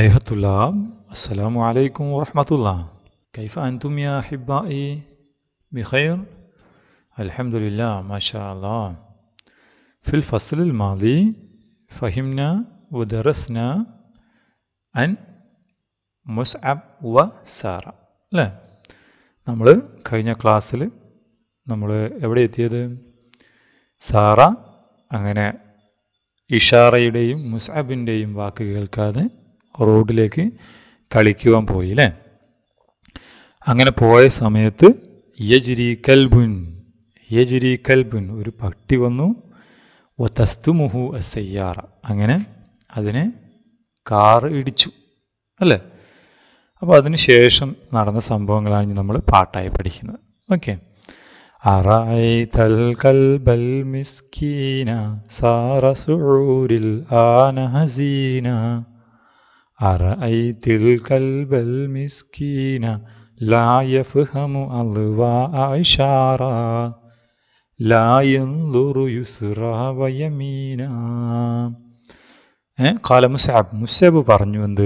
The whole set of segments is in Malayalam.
أيها الطلاب السلام عليكم ورحمة الله كيف أنتم يا أحبائي بخير الحمد لله ما شاء الله في الفصل الماضي فهمنا ودرسنا عن مصعب وسارة لا നമ്മൾ കഴിഞ്ഞ ക്ലാസ്സിൽ നമ്മൾ എവിടെ എത്തിയത് സാറ അങ്ങനെ ഇഷാറയുടെയും മുസ്അബിൻ്റെയും വാക്ക് കേൾക്കാതെ റോഡിലേക്ക് കളിക്കുവാൻ പോയി അല്ലേ അങ്ങനെ പോയ സമയത്ത് യജിരി കൽബുൻ യജിരി കൽബുൻ ഒരു പട്ടി വന്നു വതസ്തുമുഹു അസയ്യാറ അങ്ങനെ അതിനെ കാറ് ഇടിച്ചു അല്ലേ അപ്പോൾ അതിന് ശേഷം നടന്ന സംഭവങ്ങളാണ് നമ്മൾ പാട്ടായി പഠിക്കുന്നത് ഓക്കെ അറായിതൽ കൽബൽ മിസ്കീന സാറ സുഴൂരിൽ ആന ഹസീന أرأيت الكلب المسكين لا يفهم ألواء إشارة لا ينظر يسرا ويمينا إيه؟ قال مسعب مسعب برنو عند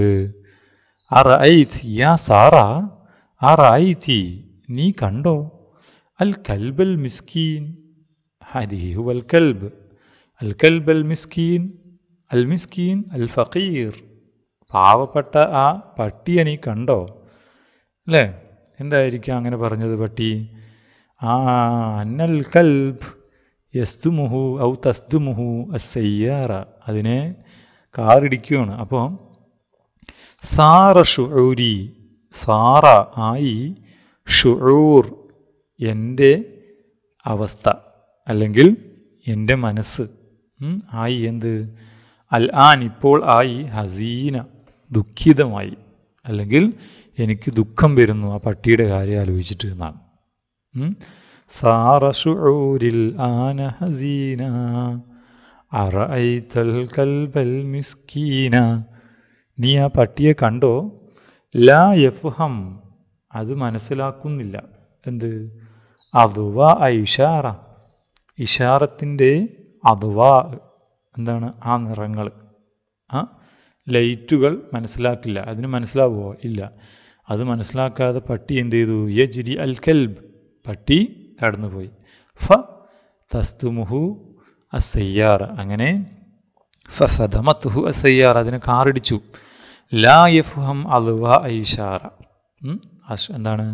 أرأيت يا سارة أرأيتي ني كندو الكلب المسكين هذه هو الكلب الكلب المسكين المسكين الفقير പാവപ്പെട്ട ആ പട്ടിയെ നീ കണ്ടോ അല്ലേ എന്തായിരിക്കാം അങ്ങനെ പറഞ്ഞത് പട്ടി ആ അന്നൽ കൽബ് യസ്തുമുഹു ഔ തസ്തുമുഹു അസയ്യാറ അതിനെ കാറിടിക്കുകയാണ് അപ്പോൾ സാറ ഷുഊരി സാറ ആയി ഷുഊർ എൻ്റെ അവസ്ഥ അല്ലെങ്കിൽ എൻ്റെ മനസ്സ് ആയി എന്ത് അൽ ആൻ ഇപ്പോൾ ആയി ഹസീന ദുഃഖിതമായി അല്ലെങ്കിൽ എനിക്ക് ദുഃഖം വരുന്നു ആ പട്ടിയുടെ കാര്യം ആലോചിച്ചിട്ട് എന്നാണ് സാറഷുരിൽ ആന ഹസീന കൽബൽ മിസ്കീന നീ ആ പട്ടിയെ കണ്ടോ ലാ യഫ്ഹം അത് മനസ്സിലാക്കുന്നില്ല എന്ത് അതുവ ഐഷാറ ഇഷാറത്തിൻ്റെ അതുവ എന്താണ് ആ നിറങ്ങൾ ആ ലൈറ്റുകൾ മനസ്സിലാക്കില്ല അതിന് മനസ്സിലാവുമോ ഇല്ല അത് മനസ്സിലാക്കാതെ പട്ടി എന്ത് ചെയ്തു യ ജിരി അൽ കെൽബ് പട്ടി കടന്നുപോയി ഫ തസ്തുമുഹു അസയ്യാർ അങ്ങനെ ഫസദമത്തുഹു അസയ്യാർ അതിന് കാറിടിച്ചു ലാ യഫുഹം അലുവ ഐഷാറ എന്താണ്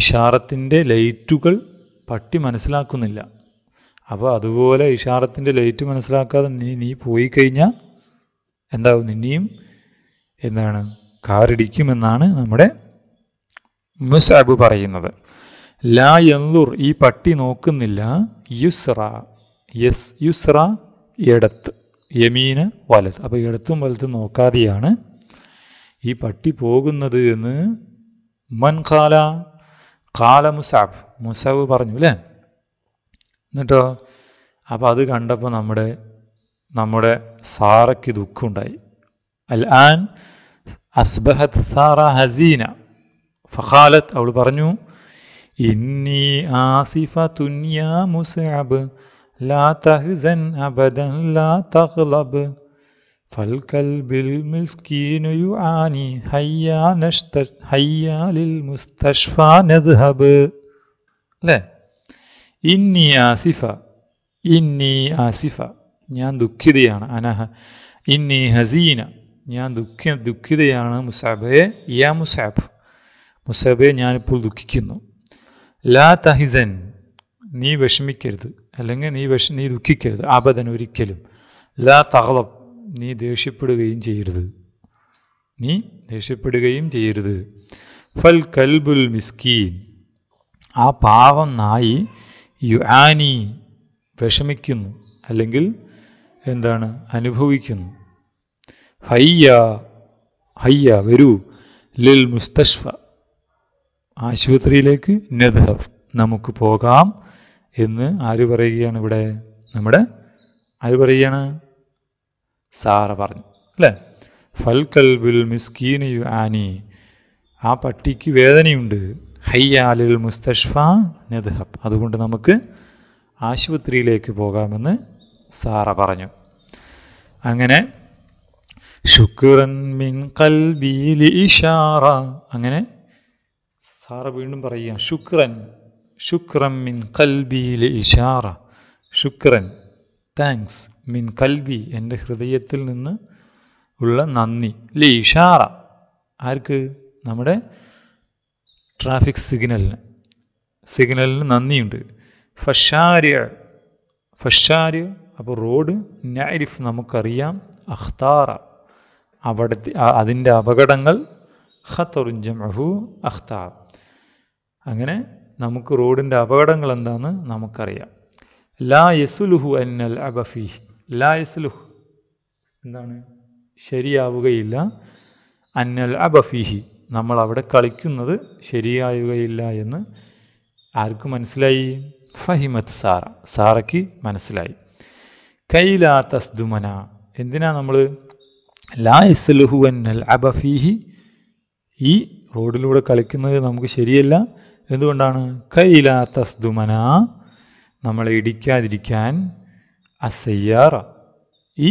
ഇഷാറത്തിൻ്റെ ലൈറ്റുകൾ പട്ടി മനസ്സിലാക്കുന്നില്ല അപ്പോൾ അതുപോലെ ഇഷാറത്തിൻ്റെ ലൈറ്റ് മനസ്സിലാക്കാതെ നീ നീ പോയി കഴിഞ്ഞാൽ എന്താവും ഇനിയും എന്താണ് കാറിടിക്കുമെന്നാണ് നമ്മുടെ മുസാബ് പറയുന്നത് ലാ എന്തൂർ ഈ പട്ടി നോക്കുന്നില്ല യുസ്ര യസ് യുസ്ര ഇടത്ത് യമീന് വലത് അപ്പോൾ ഇടത്തും വലത്തും നോക്കാതെയാണ് ഈ പട്ടി പോകുന്നത് എന്ന് മൻ ഖാല ഖാല മുസാബ് മുസാബ് പറഞ്ഞു അല്ലേ എന്നിട്ടോ അപ്പോൾ അത് കണ്ടപ്പോൾ നമ്മുടെ നമ്മുടെ സാറയ്ക്ക് ദുഃഖമുണ്ടായി അൽ ആൻ അസ്ബഹത് സാറ ഹസീന ഫഖാലത്ത് അവൾ പറഞ്ഞു ഇന്നി ആസിഫ തുന്യാ മുസഅബ് ലാ തഹ്സൻ അബദൻ ലാ തഗ്ലബ് فالكلب المسكين يعاني هيا نشت هيا للمستشفى نذهب لا إني آسفة إني آسفة ഞാൻ ദുഃഖിതയാണ് അനഹ ഇന്നി ഹസീന ഞാൻ ദുഃഖ ദുഃഖിതയാണ് മുസാബയെ യാ മുസാബ് മുസാബയെ ഞാനിപ്പോൾ ദുഃഖിക്കുന്നു ലാ തഹിസൻ നീ വിഷമിക്കരുത് അല്ലെങ്കിൽ നീ വിഷ നീ ദുഃഖിക്കരുത് അബദൻ ഒരിക്കലും ലാ തഹളബ് നീ ദേഷ്യപ്പെടുകയും ചെയ്യരുത് നീ ദേഷ്യപ്പെടുകയും ചെയ്യരുത് ഫൽ കൽബുൽ മിസ്കീൻ ആ പാവം നായി യു ആനി വിഷമിക്കുന്നു അല്ലെങ്കിൽ എന്താണ് അനുഭവിക്കുന്നു ഹയ്യ ഹയ്യ വരൂ ലിൽ മുസ്തഷ്ഫ ആശുപത്രിയിലേക്ക് നെദ്ഹഫ് നമുക്ക് പോകാം എന്ന് ആര് പറയുകയാണ് ഇവിടെ നമ്മുടെ ആര് പറയുകയാണ് സാറ പറഞ്ഞു അല്ലേ ഫൽകൽ ബിൽ മിസ്കീന് യു ആനി ആ പട്ടിക്ക് വേദനയുണ്ട് ഹയ്യാലിൽ മുസ്തഷ്ഫ നെദ്ഹബ് അതുകൊണ്ട് നമുക്ക് ആശുപത്രിയിലേക്ക് പോകാമെന്ന് സാറ പറഞ്ഞു അങ്ങനെ ശുക്രൻ മിൻ കൽബിലി ഇഷാറ അങ്ങനെ സാറ വീണ്ടും പറയുക ശുക്രൻ ശുക്രൻ മിൻ കൽബിയിലെ ഇഷാറ ശുക്രൻ താങ്ക്സ് മിൻ കൽബി എൻ്റെ ഹൃദയത്തിൽ നിന്ന് ഉള്ള നന്ദി ലി ഇഷാറ ആർക്ക് നമ്മുടെ ട്രാഫിക് സിഗ്നലിന് സിഗ്നലിന് നന്ദിയുണ്ട് ഫഷാര്യ ഫഷാര്യ അപ്പോൾ റോഡ് നരിഫ് നമുക്കറിയാം അഖ്താറ അവിടെ അതിൻ്റെ അപകടങ്ങൾ ഹത്തൊറിഞ്ചു അഖ്താർ അങ്ങനെ നമുക്ക് റോഡിൻ്റെ അപകടങ്ങൾ എന്താന്ന് നമുക്കറിയാം ലാ യസുലുഹു അൽ അബഫി ലാ യസുലുഹ് എന്താണ് ശരിയാവുകയില്ല അന്നൽ അബഫിഹി നമ്മൾ അവിടെ കളിക്കുന്നത് ശരിയാവുകയില്ല എന്ന് ആർക്ക് മനസ്സിലായി ഫഹിമത്ത് സാറ സാറയ്ക്ക് മനസ്സിലായി കൈലാ എന്തിനാ നമ്മൾ ലാ ഇസ്ലുഹുവൻ അബഫീഹി ഈ റോഡിലൂടെ കളിക്കുന്നത് നമുക്ക് ശരിയല്ല എന്തുകൊണ്ടാണ് കൈലാ തസ്ദുമന നമ്മളെ ഇടിക്കാതിരിക്കാൻ അസയ്യാറ ഈ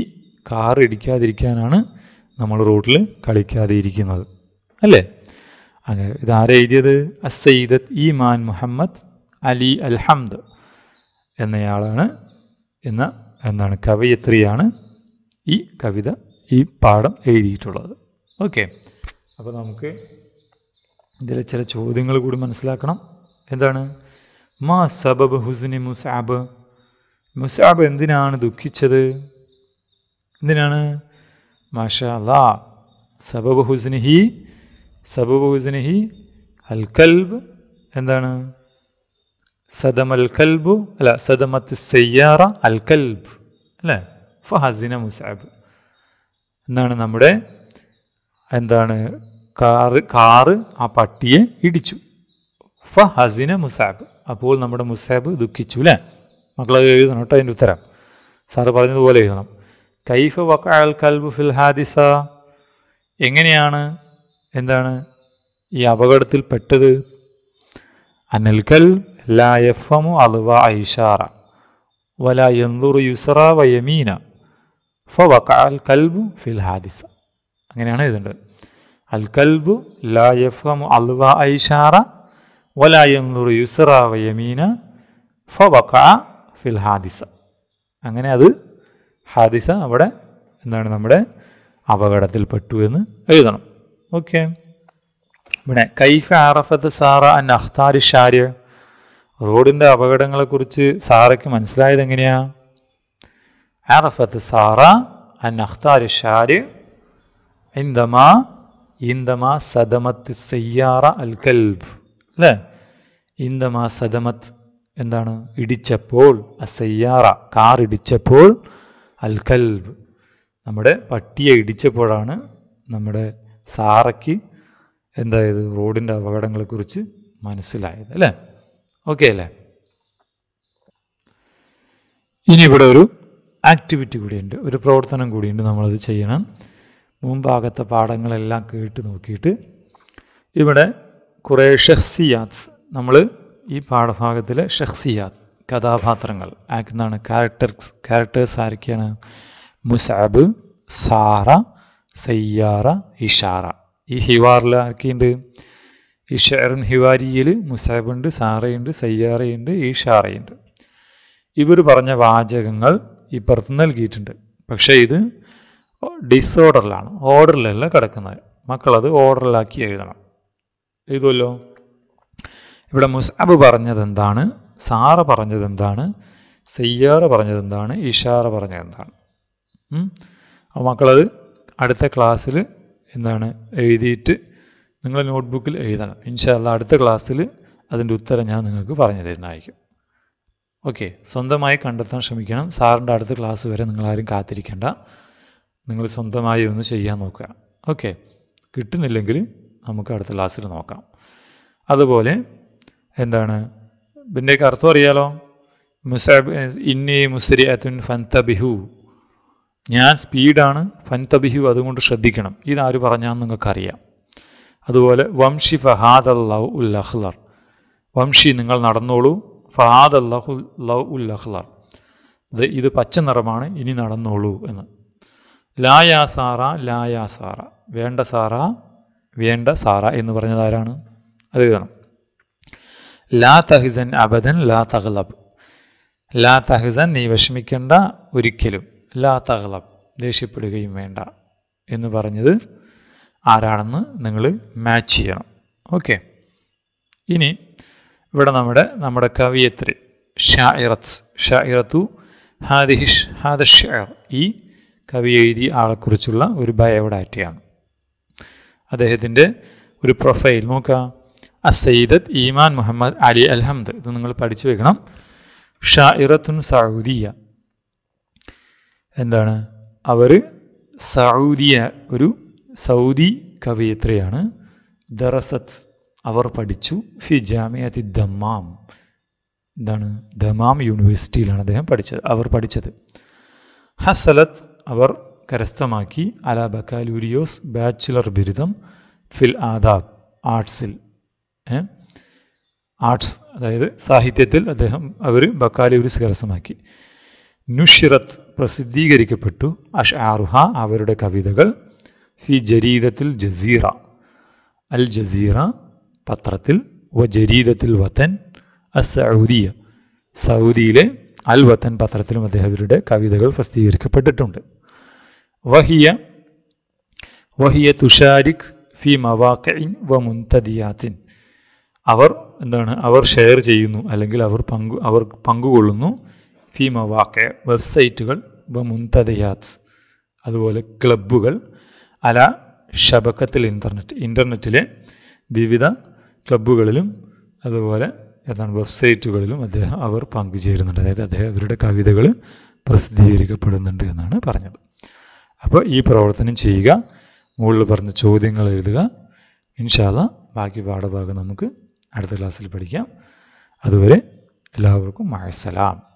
കാർ ഇടിക്കാതിരിക്കാനാണ് നമ്മൾ റോഡിൽ കളിക്കാതെ ഇരിക്കുന്നത് അല്ലേ അങ്ങനെ ഇതാരെ എഴുതിയത് അസയ്ദത്ത് ഇ മാൻ മുഹമ്മദ് അലി അൽഹമ്മദ് എന്നയാളാണ് എന്ന എന്നാണ് കവയത്രിയാണ് ഈ കവിത ഈ പാഠം എഴുതിയിട്ടുള്ളത് ഓക്കെ അപ്പോൾ നമുക്ക് ഇതിലെ ചില ചോദ്യങ്ങൾ കൂടി മനസ്സിലാക്കണം എന്താണ് മാ സബബ് ഹുസിനി മുസാബ് മുസാബ് എന്തിനാണ് ദുഃഖിച്ചത് എന്തിനാണ് മാഷ അല്ലാ സബബ് ഹി സബബ് ഹുസ്നിഹി അൽ കൽബ് എന്താണ് സദമൽ കൽബു അല്ല സദമത്ത് സയ്യാറ അൽ കൽബ് അല്ലേ ഫഹസിന മുസാബ് എന്നാണ് നമ്മുടെ എന്താണ് കാറ് കാറ് ആ പട്ടിയെ ഇടിച്ചു ഫഹസിന മുസാബ് അപ്പോൾ നമ്മുടെ മുസാബ് ദുഃഖിച്ചു അല്ലേ മക്കളത് എഴുതണം കേട്ടോ അതിൻ്റെ ഉത്തരം സാറ് പറഞ്ഞതുപോലെ എഴുതണം കൈഫ് വക്കാൽ കൽബു ഫിൽ ഹാദിസ എങ്ങനെയാണ് എന്താണ് ഈ അപകടത്തിൽ പെട്ടത് അനൽ കൽബ് لا يفهم أضواء إشارة ولا ينظر يسرى ويمينا فوقع الكلب في الحادثة അങ്ങനെയാണ് എഴുതേണ്ടത് അൽ കൽബു ലാ യഫ്ഹമു അൽവ ഐഷാറ വലാ യൻദുറു യുസ്റ വയമീന ഫവഖഅ ഫിൽ ഹാദിസ അങ്ങനെ അത് ഹാദിസ അവിടെ എന്താണ് നമ്മുടെ പെട്ടു എന്ന് എഴുതണം ഓക്കെ ഇവിടെ കൈഫ ആറഫത്ത് സാറ അൻ അഖ്താരി ഷാര്യ റോഡിൻ്റെ അപകടങ്ങളെക്കുറിച്ച് സാറയ്ക്ക് മനസ്സിലായത് എങ്ങനെയാ സാറ അൻ അഖ്താർ ഇന്ദമാ ഇന്ദമാ സദമത്ത് സയ്യാറ അൽ കൽബ് അല്ലേ ഇന്ദമാ സദമത്ത് എന്താണ് ഇടിച്ചപ്പോൾ അസയ്യാറ കാർ ഇടിച്ചപ്പോൾ അൽ കൽബ് നമ്മുടെ പട്ടിയെ ഇടിച്ചപ്പോഴാണ് നമ്മുടെ സാറയ്ക്ക് എന്തായത് റോഡിൻ്റെ അപകടങ്ങളെക്കുറിച്ച് മനസ്സിലായത് അല്ലേ ഓക്കെ അല്ലേ ഇനി ഇവിടെ ഒരു ആക്ടിവിറ്റി കൂടിയുണ്ട് ഒരു പ്രവർത്തനം കൂടിയുണ്ട് നമ്മളത് ചെയ്യണം മുമ്പാകത്തെ പാഠങ്ങളെല്ലാം കേട്ട് നോക്കിയിട്ട് ഇവിടെ കുറേ ഷഹ്സിയാത്സ് നമ്മൾ ഈ പാഠഭാഗത്തിലെ ഷഹ്സിയാത്ത് കഥാപാത്രങ്ങൾ ആക്കുന്നതാണ് ക്യാരക്ടർസ് ക്യാരക്ടേഴ്സ് ആരൊക്കെയാണ് മുസാബ് സാറ സയ്യാറ ഇഷാറ ഈ ഹിവാറിൽ ആർക്കിയുണ്ട് ഈ ഷെയറുൻ ഹിവാരിയിൽ മുസാബുണ്ട് സാറയുണ്ട് സയ്യാറയുണ്ട് ഈഷാറയുണ്ട് ഇവർ പറഞ്ഞ വാചകങ്ങൾ ഇപ്പുറത്ത് നൽകിയിട്ടുണ്ട് പക്ഷേ ഇത് ഡിസോർഡറിലാണ് ഓർഡറിലല്ല കിടക്കുന്നത് മക്കളത് ഓർഡറിലാക്കി എഴുതണം എഴുതുമല്ലോ ഇവിടെ മുസാബ് പറഞ്ഞത് എന്താണ് സാറ പറഞ്ഞത് എന്താണ് സയ്യാറ പറഞ്ഞത് എന്താണ് ഇഷാറ പറഞ്ഞത് എന്താണ് അപ്പോൾ മക്കളത് അടുത്ത ക്ലാസ്സിൽ എന്താണ് എഴുതിയിട്ട് നിങ്ങൾ നോട്ട്ബുക്കിൽ എഴുതണം ഇൻഷാല്ല അടുത്ത ക്ലാസ്സിൽ അതിൻ്റെ ഉത്തരം ഞാൻ നിങ്ങൾക്ക് പറഞ്ഞു തരുന്നതായിരിക്കും ഓക്കെ സ്വന്തമായി കണ്ടെത്താൻ ശ്രമിക്കണം സാറിൻ്റെ അടുത്ത ക്ലാസ് വരെ നിങ്ങളാരും കാത്തിരിക്കേണ്ട നിങ്ങൾ സ്വന്തമായി ഒന്ന് ചെയ്യാൻ നോക്കുക ഓക്കെ കിട്ടുന്നില്ലെങ്കിൽ നമുക്ക് അടുത്ത ക്ലാസ്സിൽ നോക്കാം അതുപോലെ എന്താണ് ഇതിൻ്റെ അർത്ഥം അറിയാലോ മുസാബ് ഇന്നി മുസരി അത്തുൻ ഫൻതബിഹു ഞാൻ സ്പീഡാണ് ഫൻതബിഹു അതുകൊണ്ട് ശ്രദ്ധിക്കണം ഇതാര് പറഞ്ഞാൽ നിങ്ങൾക്കറിയാം അതുപോലെ വംശി ഫഹാദ് അള്ളാഹു ഉൽ അഖ്ലർ വംശി നിങ്ങൾ നടന്നോളൂ ഫഹാദ് അള്ളാഹു ലവ് ഉൽ അഖ്ലർ ഇത് ഇത് പച്ച നിറമാണ് ഇനി നടന്നോളൂ എന്ന് ലായാ സാറ ലായാ സാറ വേണ്ട സാറ വേണ്ട സാറ എന്ന് പറഞ്ഞത് ആരാണ് അത് എഴുതണം ലാ തഹിസൻ അബദൻ ലാ തഹ്ലബ് ലാ തഹിസൻ നീ വിഷമിക്കേണ്ട ഒരിക്കലും ലാ തഹ്ലബ് ദേഷ്യപ്പെടുകയും വേണ്ട എന്ന് പറഞ്ഞത് ആരാണെന്ന് നിങ്ങൾ മാച്ച് ചെയ്യണം ഓക്കെ ഇനി ഇവിടെ നമ്മുടെ നമ്മുടെ കവിയത്രി ഷായിറത്ത് ഷായിറത്തു ഹാദിഷ് ഹാദഷർ ഈ കവി എഴുതിയ ആളെക്കുറിച്ചുള്ള ഒരു ബയോഡാറ്റയാണ് അദ്ദേഹത്തിൻ്റെ ഒരു പ്രൊഫൈൽ നോക്കാം സയ്യിദത്ത് ഈമാൻ മുഹമ്മദ് അലി അൽഹംദ് ഇത് നിങ്ങൾ പഠിച്ചു വെക്കണം ഷായിറത്തുൻ സൗദിയ എന്താണ് അവർ സൗദിയ ഒരു സൗദി കവിയത്രയാണ് ദറസത്ത് അവർ പഠിച്ചു ഫി ജാമിയത്തി ദമാം എന്താണ് ദമാം യൂണിവേഴ്സിറ്റിയിലാണ് അദ്ദേഹം പഠിച്ചത് അവർ പഠിച്ചത് ഹസലത്ത് അവർ കരസ്ഥമാക്കി അല ബക്കാലൂരിയോസ് ബാച്ചുലർ ബിരുദം ഫിൽ ആദാബ് ആർട്സിൽ ആർട്സ് അതായത് സാഹിത്യത്തിൽ അദ്ദേഹം അവർ ബക്കാലൂരിസ് കരസ്ഥമാക്കി നുഷിറത്ത് പ്രസിദ്ധീകരിക്കപ്പെട്ടു അഷ് ആറുഹ അവരുടെ കവിതകൾ ഫി ജരീദത്തിൽ ജസീറ അൽ ജസീറ പത്രത്തിൽ വ ജരീദത്തിൽ വത്തൻ അസൗദിയ സൗദിയിലെ അൽ വത്തൻ പത്രത്തിലും അദ്ദേഹത്തിൻ്റെ കവിതകൾ പ്രസിദ്ധീകരിക്കപ്പെട്ടിട്ടുണ്ട് വഹിയ വഹിയ തുഷാരിഖ് ഫി മവാക്കയിൻ വ മുൻതദിയാത്തിൻ അവർ എന്താണ് അവർ ഷെയർ ചെയ്യുന്നു അല്ലെങ്കിൽ അവർ പങ്കു അവർ പങ്കുകൊള്ളുന്നു ഫി മവാക്ക വെബ്സൈറ്റുകൾ വ മുൻതദയാത്ത് അതുപോലെ ക്ലബ്ബുകൾ അല ഷബക്കത്തിൽ ഇൻ്റർനെറ്റ് ഇൻ്റർനെറ്റിലെ വിവിധ ക്ലബ്ബുകളിലും അതുപോലെ ഏതാണ് വെബ്സൈറ്റുകളിലും അദ്ദേഹം അവർ പങ്കുചേരുന്നുണ്ട് അതായത് അദ്ദേഹം അവരുടെ കവിതകൾ പ്രസിദ്ധീകരിക്കപ്പെടുന്നുണ്ട് എന്നാണ് പറഞ്ഞത് അപ്പോൾ ഈ പ്രവർത്തനം ചെയ്യുക മുകളിൽ പറഞ്ഞ ചോദ്യങ്ങൾ എഴുതുക ഇൻഷാല്ല ബാക്കി പാഠഭാഗം നമുക്ക് അടുത്ത ക്ലാസ്സിൽ പഠിക്കാം അതുവരെ എല്ലാവർക്കും മഴസലാം